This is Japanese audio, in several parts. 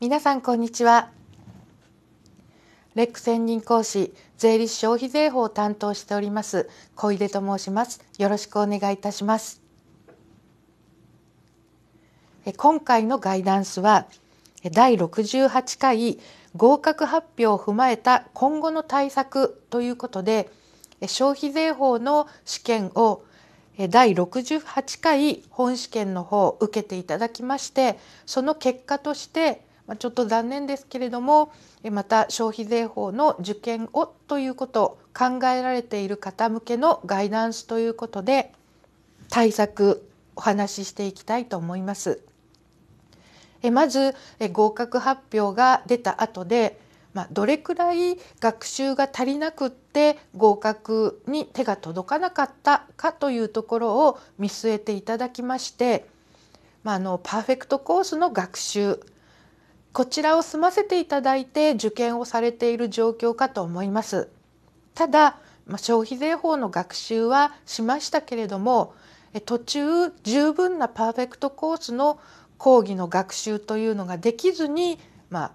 皆さんこんにちはレック専任講師税理士消費税法を担当しております小出と申しますよろしくお願いいたします今回のガイダンスは第68回合格発表を踏まえた今後の対策ということで消費税法の試験を第68回本試験の方を受けていただきましてその結果としてちょっと残念ですけれどもまた消費税法の受験をということ考えられている方向けのガイダンスということで対策お話ししていきたいと思います。まず合格発表が出た後でまあ、どれくらい学習が足りなくって合格に手が届かなかったかというところを見据えていただきまして、まあ、あのパーフェクトコースの学習こちらを済ませていただいて受験をされている状況かと思います。ただ、まあ、消費税法の学習はしましたけれども途中十分なパーフェクトコースの講義の学習というのができずに、ま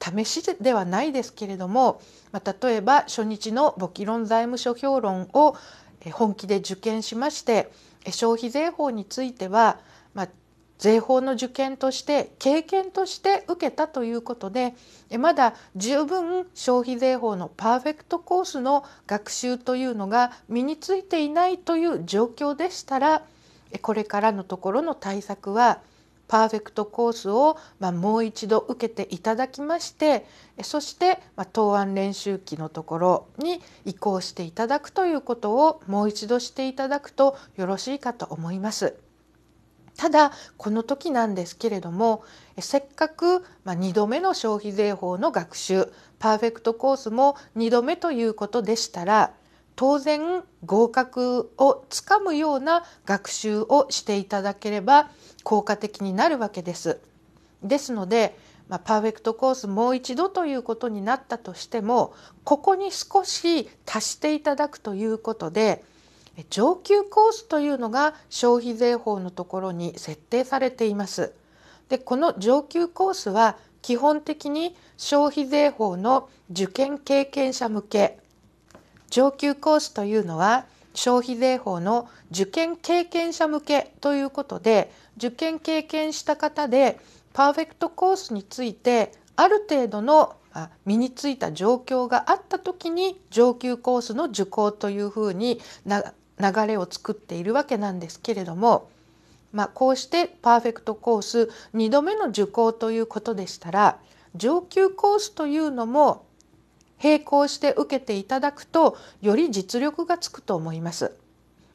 あ、試しではないですけれども、まあ、例えば初日の簿記論財務諸評論を本気で受験しまして消費税法については、まあ、税法の受験として経験として受けたということでまだ十分消費税法のパーフェクトコースの学習というのが身についていないという状況でしたらこれからのところの対策はパーフェクトコースを、まあ、もう一度受けていただきましてそして、まあ、答案練習期のところに移行していただくということをもう一度していただくとよろしいかと思います。ただこの時なんですけれどもせっかく、ま2度目の消費税法の学習パーフェクトコースも2度目ということでしたら当然合格をつかむような学習をしていただければ効果的になるわけです。ですので、まあ、パーフェクトコースもう一度ということになったとしてもここに少し足していただくということで上級コースというのが消費税法のところに設定されています。でこの上級コースは基本的に消費税法の受験経験者向け上級コースというのは消費税法の受験経験者向けということで受験経験した方でパーフェクトコースについてある程度の身についた状況があった時に上級コースの受講というふうに流れを作っているわけなんですけれども、まあ、こうしてパーフェクトコース2度目の受講ということでしたら上級コースというのも並行して受けていただくとより実力がつくと思います。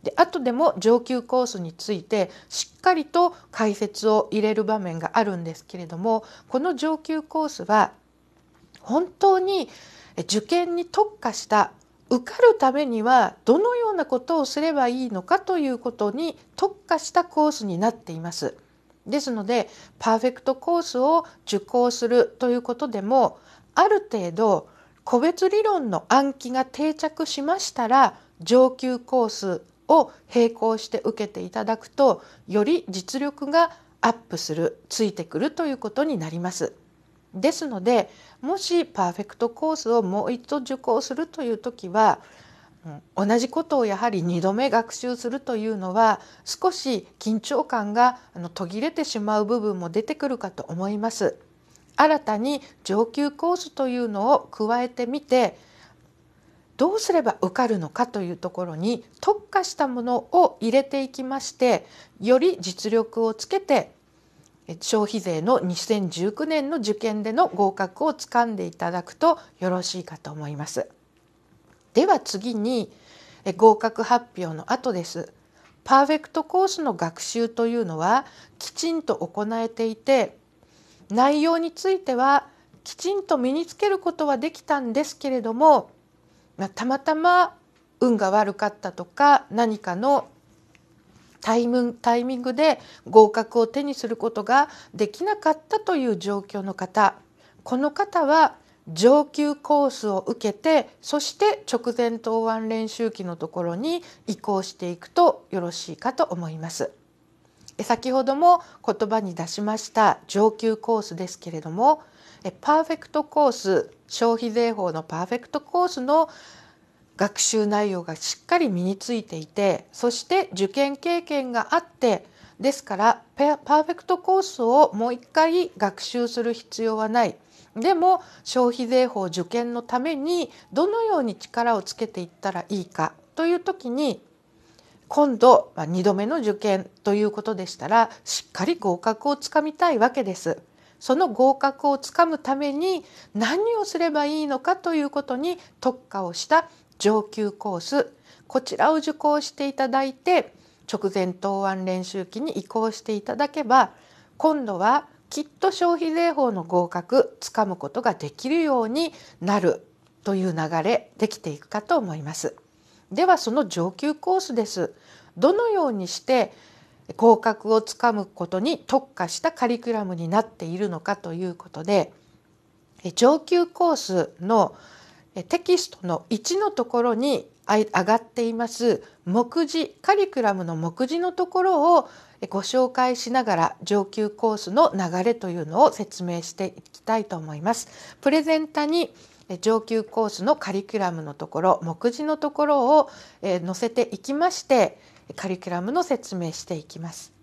で後でも上級コースについてしっかりと解説を入れる場面があるんですけれどもこの上級コースは本当に受験に特化した受かるためにはどのようなことをすればいいのかということに特化したコースになっています。ですのでパーフェクトコースを受講するということでもある程度個別理論の暗記が定着しましたら上級コースを並行して受けていただくとより実力がアップするついてくるということになります。ですのでもしパーフェクトコースをもう一度受講するという時は同じことをやはり2度目学習するというのは少し緊張感が途切れてしまう部分も出てくるかと思います。新たに上級コースというのを加えてみてどうすれば受かるのかというところに特化したものを入れていきましてより実力をつけて消費税の2019年の受験での合格をつかんでいただくとよろしいかと思います。では次に合格発表の後です。パーフェクトコースの学習というのはきちんと行えていて内容についてはきちんと身につけることはできたんですけれども、まあ、たまたま運が悪かったとか何かのタイムタイミングで合格を手にすることができなかったという状況の方この方は上級コースを受けてそして直前答案練習期のところに移行していくとよろしいかと思います。先ほども言葉に出しました上級コースですけれどもパーフェクトコース消費税法のパーフェクトコースの学習内容がしっかり身についていてそして受験経験があってですからパーフェクトコースをもう一回学習する必要はないでも消費税法受験のためにどのように力をつけていったらいいかという時に今度、まあ、2度目の受験ということでしたらしっかり合格をつかみたいわけです。その合格をつかむために何をすればいいのかということに特化をした上級コースこちらを受講していただいて直前答案練習期に移行していただけば今度はきっと消費税法の合格つかむことができるようになるという流れできていくかと思います。ではその上級コースです。どのようにして合格をつかむことに特化したカリキュラムになっているのかということで上級コースのテキストの1のところに上がっています目次カリキュラムの目次のところをご紹介しながら上級コースの流れというのを説明していきたいと思います。プレゼンタに上級コースのカリキュラムのところ目次のところを載せていきましてカリキュラムの説明していきます。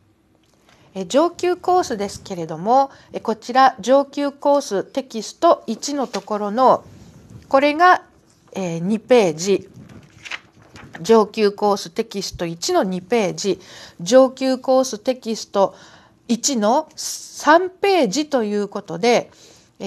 上級コースですけれどもこちら上級コーステキスト1のところのこれが、え2ページ上級コーステキスト1の2ページ上級コーステキスト1の3ページということで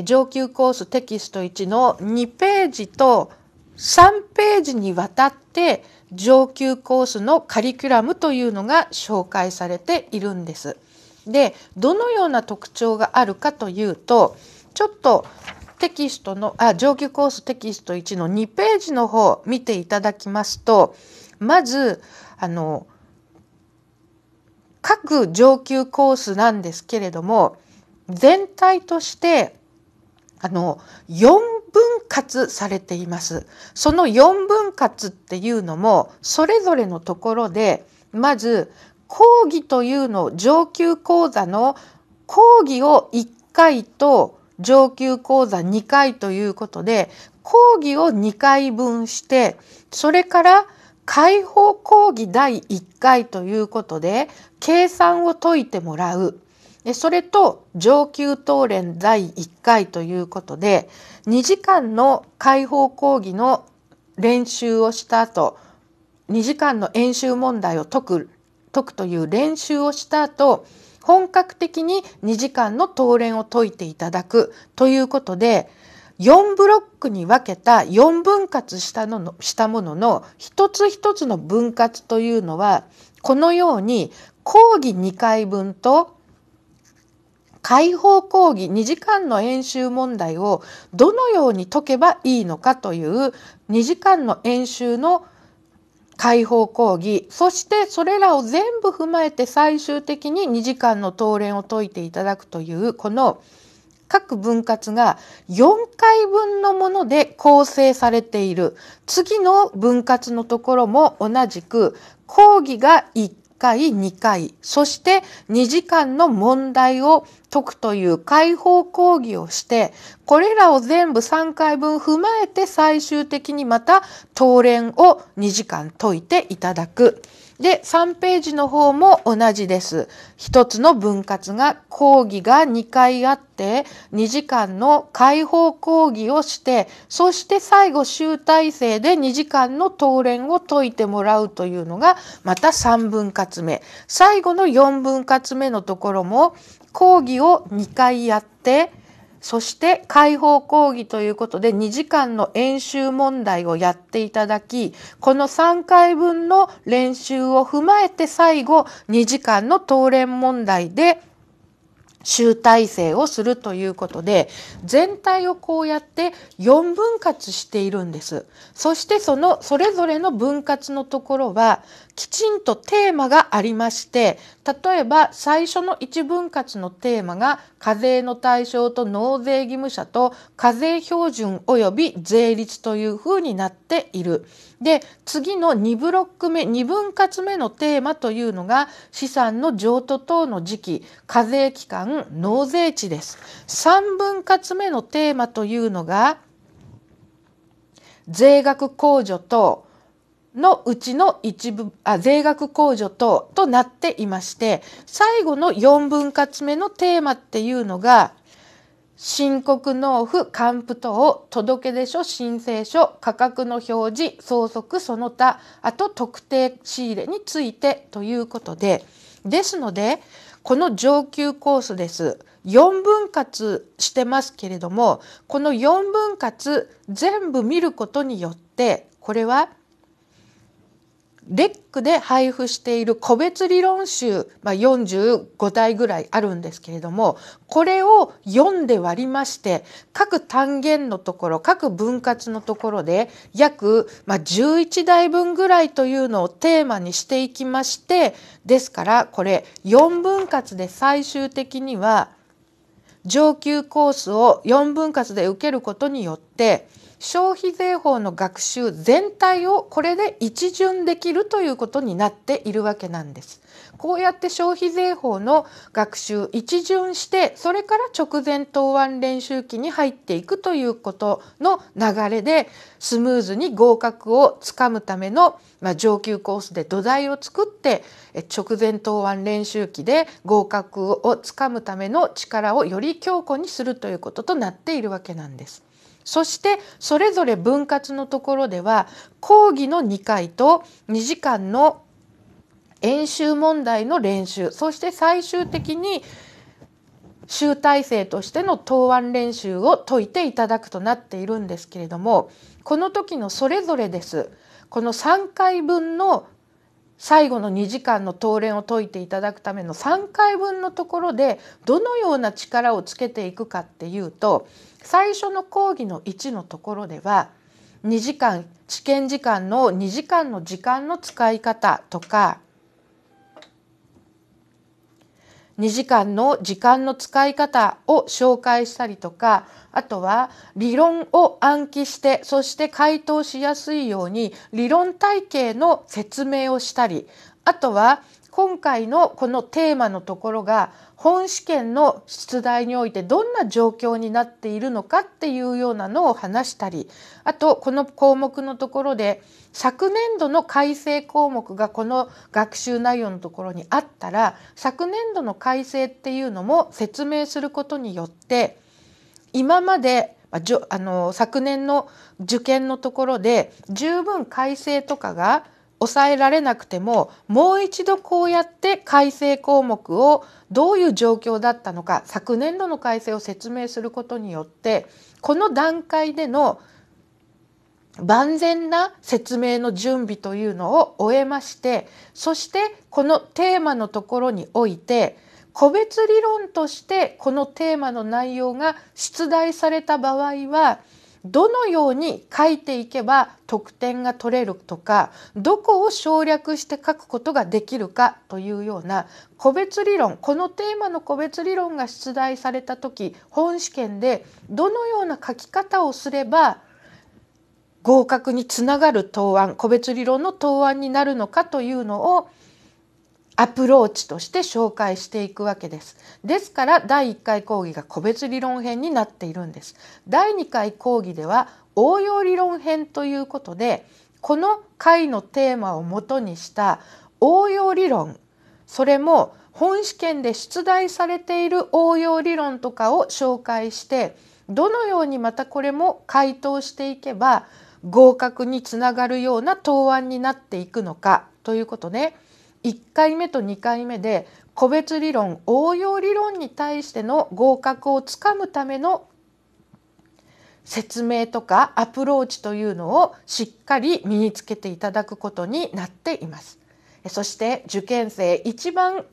上級コーステキスト1の2ページと3ページにわたって上級コースのカリキュラムというのが紹介されているんです。でどのような特徴があるかというとちょっとテキストの、あ、上級コーステキスト1の2ページの方見ていただきますと、まず、あの、各上級コースなんですけれども、全体として、あの、4分割されています。その4分割っていうのも、それぞれのところで、まず、講義というの、上級講座の講義を1回と上級講座2回ということで講義を2回分してそれから解放講義第1回ということで計算を解いてもらうそれと上級討論第1回ということで2時間の解放講義の練習をした後2時間の演習問題を解く解くという練習をした後本格的に2時間の討練を解いていただくということで4ブロックに分けた4分割したののしたものの一つ一つの分割というのはこのように講義2回分と解放講義2時間の演習問題をどのように解けばいいのかという2時間の演習の解放講義そしてそれらを全部踏まえて最終的に2時間の討論を解いていただくというこの各分割が4回分のもので構成されている次の分割のところも同じく講義が1 1回2回そして2時間の問題を解くという解放講義をしてこれらを全部3回分踏まえて最終的にまた当連を2時間解いていただく。で、3ページの方も同じです。一つの分割が、講義が2回あって、2時間の解放講義をして、そして最後集大成で2時間の答練を解いてもらうというのが、また3分割目。最後の4分割目のところも、講義を2回やって、そして解放講義ということで2時間の演習問題をやっていただき、この3回分の練習を踏まえて最後2時間の答練問題で集大成をするということで全体をこうやって4分割しているんですそしてそのそれぞれの分割のところはきちんとテーマがありまして例えば最初の1分割のテーマが課税の対象と納税義務者と課税標準及び税率というふうになっているで次の2ブロック目2分割目のテーマというのが資産の譲渡等の時期課税期間納税地です3分割目のテーマというのが税額控除等のうちの一部あ税額控除等となっていまして最後の4分割目のテーマっていうのが申告納付還付等届出書申請書価格の表示相続その他あと特定仕入れについてということでですのでこの上級コースです4分割してますけれどもこの4分割全部見ることによってこれはレックで配布している個別理論集、まあ、45台ぐらいあるんですけれどもこれを4で割りまして各単元のところ各分割のところで約、まあ、11台分ぐらいというのをテーマにしていきましてですからこれ4分割で最終的には上級コースを4分割で受けることによって消費税法の学習全体をこれで一巡できるということになっているわけなんです。こうやって消費税法の学習一巡してそれから直前答案練習期に入っていくということの流れでスムーズに合格をつかむための、まあ、上級コースで土台を作って直前答案練習期で合格をつかむための力をより強固にするということとなっているわけなんです。そしてそれぞれ分割のところでは講義の2回と2時間の演習問題の練習そして最終的に集大成としての答案練習を解いていただくとなっているんですけれどもこの時のそれぞれですこの3回分の最後の2時間の答練を解いていただくための3回分のところでどのような力をつけていくかっていうと最初の講義の1のところでは2時間知見時間の2時間の時間の使い方とか2時間の時間の使い方を紹介したりとかあとは理論を暗記してそして回答しやすいように理論体系の説明をしたりあとは今回のこのテーマのところが本試験の出題においてどんな状況になっているのかっていうようなのを話したりあとこの項目のところで昨年度の改正項目がこの学習内容のところにあったら昨年度の改正っていうのも説明することによって今まであの昨年の受験のところで十分改正とかが抑えられなくてももう一度こうやって改正項目をどういう状況だったのか昨年度の改正を説明することによってこの段階での万全な説明の準備というのを終えましてそしてこのテーマのところにおいて個別理論としてこのテーマの内容が出題された場合はどのように書いていけば得点が取れるとかどこを省略して書くことができるかというような個別理論このテーマの個別理論が出題された時本試験でどのような書き方をすれば合格につながる答案個別理論の答案になるのかというのをアプローチとして紹介していくわけです。ですから第1回講義が個別理論編になっているんです。第2回講義では応用理論編ということでこの回のテーマをもとにした応用理論それも本試験で出題されている応用理論とかを紹介してどのようにまたこれも回答していけば合格につながるような答案になっていくのかということね。1回目と2回目で個別理論応用理論に対しての合格をつかむための説明とかアプローチというのをしっかり身につけていただくことになっています。そして受験生一番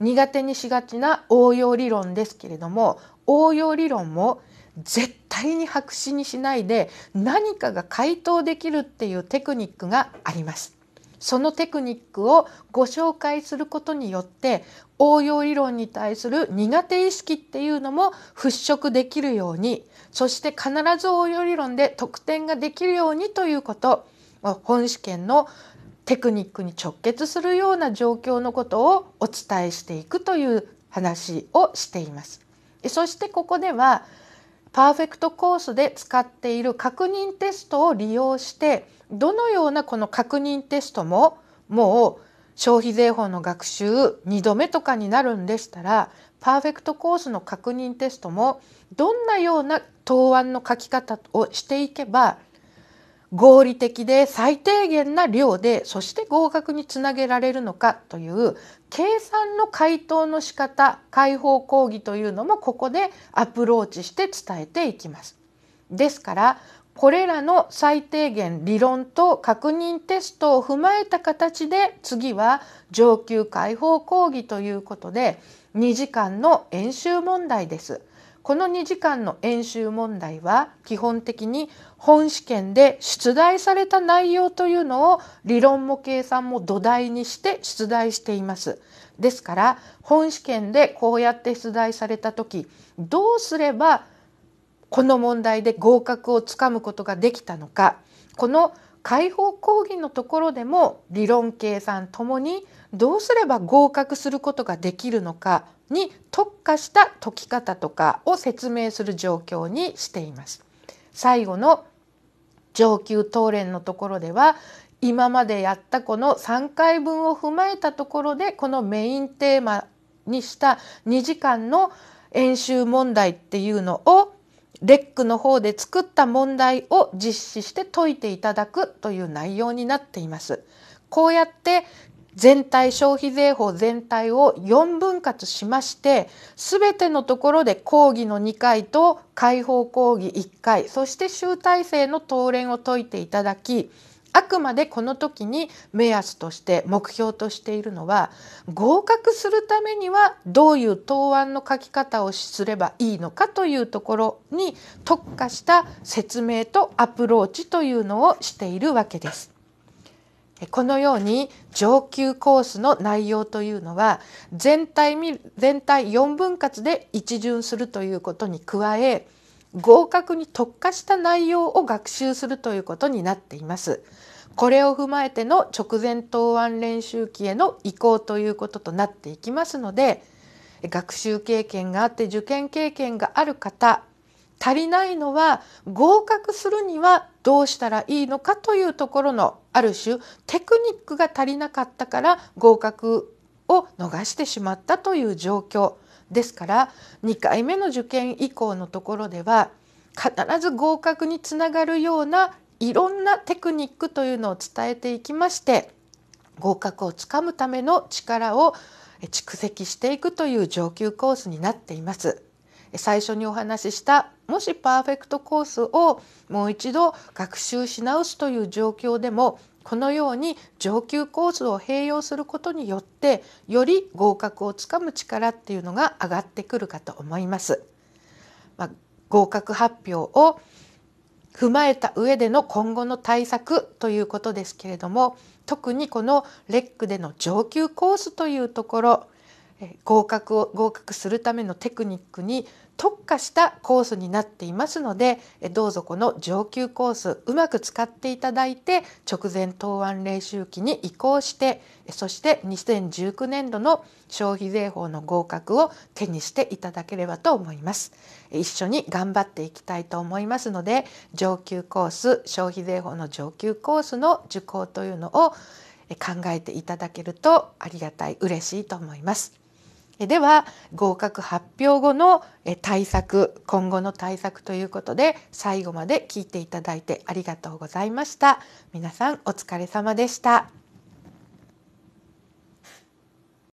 苦手にしがちな応用理論ですけれども応用理論も絶対に白紙にしないで何かが回答できるっていうテクニックがあります。そのテクニックをご紹介することによって応用理論に対する苦手意識っていうのも払拭できるようにそして必ず応用理論で得点ができるようにということ本試験のテクニックに直結するような状況のことをお伝えしていくという話をしています。そしてここではパーフェクトコースで使っている確認テストを利用してどのようなこの確認テストももう消費税法の学習2度目とかになるんでしたらパーフェクトコースの確認テストもどんなような答案の書き方をしていけば合理的で最低限な量でそして合格につなげられるのかという計算の回答の仕方解放講義というのもここでアプローチして伝えていきます。ですからこれらの最低限理論と確認テストを踏まえた形で次は上級解放講義ということで2時間の演習問題です。この2時間の演習問題は基本的に本試験で出題された内容というのを理論も計算も土台にして出題しています。ですから本試験でこうやって出題された時どうすればこの問題で合格をつかむことができたのかこの解放講義のところでも理論計算ともにどうすれば合格することができるのかに特化した解き方とかを説明する状況にしています。最後の上級答練のところでは今までやったこの3回分を踏まえたところでこのメインテーマにした2時間の演習問題っていうのをレックの方で作った問題を実施して解いていただくという内容になっています。こうやって全体消費税法全体を4分割しまして全てのところで講義の2回と解放講義1回そして集大成の答練を解いていただきあくまでこの時に目安として目標としているのは合格するためにはどういう答案の書き方をすればいいのかというところに特化した説明とアプローチというのをしているわけです。このように上級コースの内容というのは全体全体4分割で一巡するということに加え合格に特化した内容を学習するということになっています。これを踏まえての直前答案練習期への移行ということとなっていきますので学習経験があって受験経験がある方足りないのは合格するにはどうしたらいいのかというところのある種テクニックが足りなかったから合格を逃してしまったという状況ですから2回目の受験以降のところでは必ず合格につながるようないろんなテクニックというのを伝えていきまして合格をつかむための力を蓄積していくという上級コースになっています。最初にお話ししたもしパーフェクトコースをもう一度学習し直すという状況でもこのように上級コースを併用することによってより合格をつかむ力っていうのが上がってくるかと思います。まあ、合格発表を踏まえた上での今後の対策ということですけれども特にこのレックでの上級コースというところ合格を合格するためのテクニックに特化したコースになっていますのでどうぞこの上級コースうまく使っていただいて直前答案練習期に移行してそして2019年度の消費税法の合格を手にしていただければと思います一緒に頑張っていきたいと思いますので上級コース消費税法の上級コースの受講というのを考えていただけるとありがたい嬉しいと思います。では合格発表後の対策今後の対策ということで最後まで聞いていただいてありがとうございました皆さんお疲れ様でした。